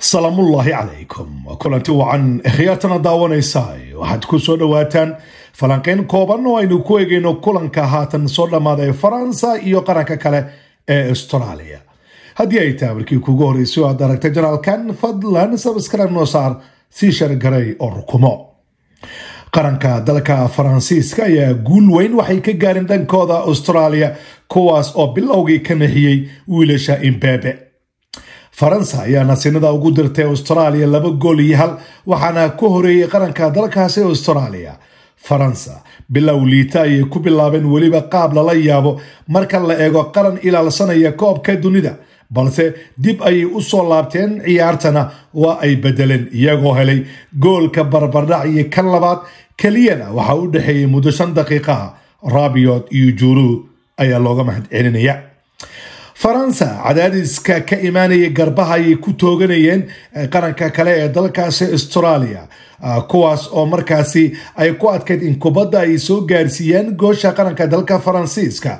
salaamullaahi calaykum kulanti wacan khiyaartana daawanaysay waxaad ku soo dhowaataan falanqayn kooban oo aynu ku eegayno kulanka haatan soo dhammaaday ee faransa iyo qaranka kale ee austraaliya haddii ay tahay markii kugu horreysay o aad aragtay janaalkan fadlan sabscribe noo saar sii shargarey oo rukumo qaranka dalka faransiiska ayaa guul weyn waxay ka gaareen dhankooda astraaliya kuwaas oo bilowgii ka nixiyey wiilasha imbeebe faransa ayaa sinada ugu dirtay austraaliya laba gool iyo hal waxaana ku horeeyey qaranka dalkaasi austraaliya faransa bilow liita ayay ku bilaabeen weliba qaab lala yaabo marka la eego qaran ilaalsanaya koobka dunida balse dib ayay u soo laabteen ciyaartana waa ay beddeleen iyagoo helay goolka barbardhac iyo kan labaad keliyana waxaa u dhexeeyey muddo shan daqiiqaha rabiyod iyo juru ayaa looga mahad celinaya faransa cadaadiska ka imaanaya garbaha ayay ku tooganayeen qaranka kale ee dalkaasi australia ah, kuwaas oo markaasi ay ku adkayd in kubadda ay soo gaarsiiyaan goosha qaranka dalka faransiiska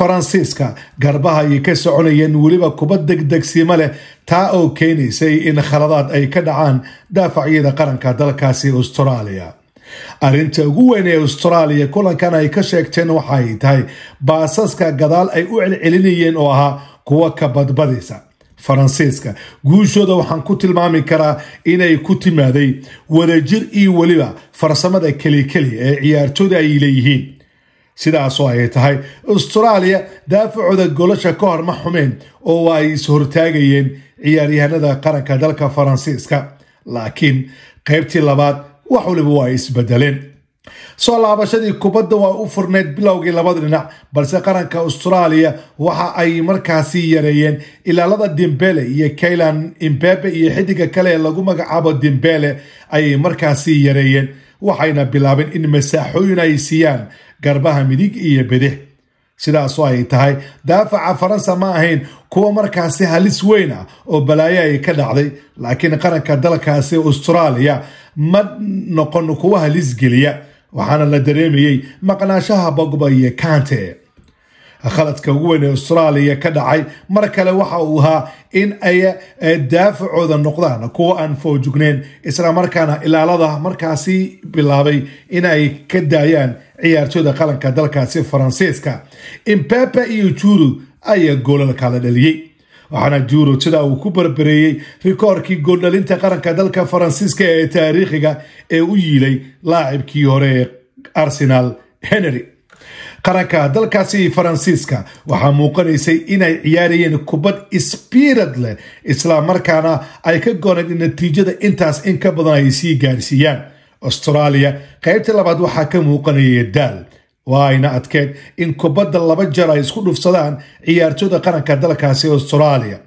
faransiiska garbaha ayay ka soconayeen weliba kubad degdegsiimo leh taa oo keenaysay in khaladaad ay ka dhacaan daafacyada qaranka dalkaasi australia arrinta ugu weyn ee austraaliya kulankan ay ka sheegteen waxaay tahay baasaska gadaal ay u celcelinayeen oo ahaa kuwa ka badbadaysa faransiiska guushooda waxaan ku tilmaami karaa inay ku timaaday wadajir iyo weliba farsamada keli kelikeli ee ciyaartooda ay leeyihiin sidaasoo ay tahay austraaliya daafacooda golasha ka hor ma xumeen oo ay is-hortaagayeen ciyaaryahanada qaranka dalka faransiiska laakiin qaybtii labaad wax waliba waa isbedeleen soo laabashadii kubadda waa u furneyd bilowgii labada dhinac balse qaranka austraaliya waxa ay markaasi yareeyeen ilaalada dimbele iyo kaylan imbebe iyo xiddiga kale ee lagu magacaabo dimbele ayay markaasi yareeyeen waxayna bilaabeen in masaaxooyin ay siiyaan garbaha midig iyo bidix sidaas ay tahay daafaca faransa ma ahayn kuwa markaasi halis weyn ah oo balaayo ay ka dhacday laakiin qaranka dalkaasi austraaliya ma noqon kuwa halis geliya waxaana la dareemayey maqnaashaha bogba iyo kante khaladka ugu weyn ee austraaliya ka dhacay mar kale waxa uu ahaa in ay eh, daafacooda noqdaan kuwo aan foojugnayn islamarkaana ilaalada markaasi bilaabay inay ka daayaan ciyaartooyda qalanka dalkaasi faransiiska imbaba iyo juru ayaa goolalkala dhaliyey waxaana juurud sida uu ku berbereeyey rikoorkii gooldhalinta qaranka dalka faransiiska ee taariikhiga ee u yiilay laacibkii hore ee arsenal henry qaranka dalkaasi faransiiska waxaa muuqanaysay inay ciyaarayeen kubad isbiirad leh islamarkaana ay ka in natiijada intaas in ka badan ay sii gaarsiiyaan astraaliya qaybta labaad waxaa ka muuqanayay daal waa ayna adkeed in kubadda laba jar ay isku dhufsadaan ciyaartooda qaranka dalkaasi astraaliya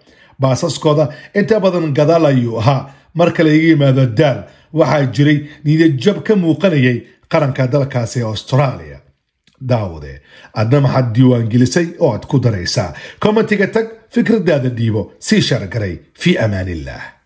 baasaskooda inta badan gadaal ayuu ahaa marka laiga yimaado daal waxaa jiray niidajab ka muuqanayay qaranka dalkaasi astraaliya daawade adna maxaad gelisay oo aad ku daraysaa kommentiga tag fikradaada dhiibo sii shargaray fii amaan